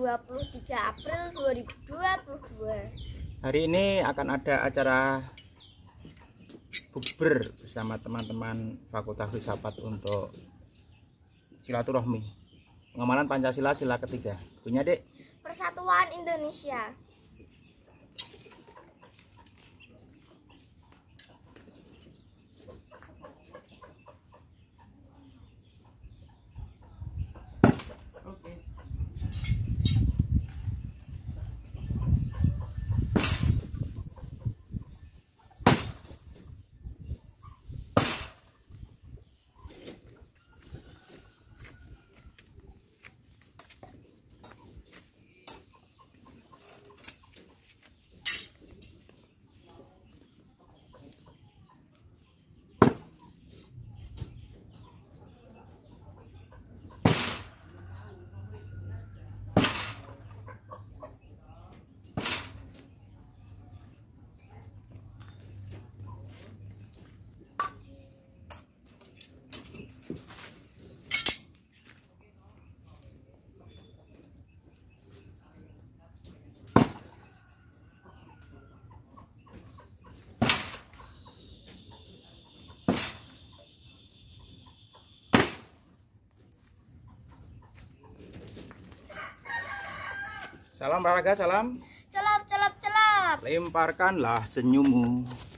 23 April 2022. Hari ini akan ada acara buber bersama teman-teman Fakultas Filsafat untuk silaturahmi. Pengamalan Pancasila sila ketiga. Punya Dek. Persatuan Indonesia. Salam olahraga, salam. Celap, celap, celap. Lemparkanlah senyummu.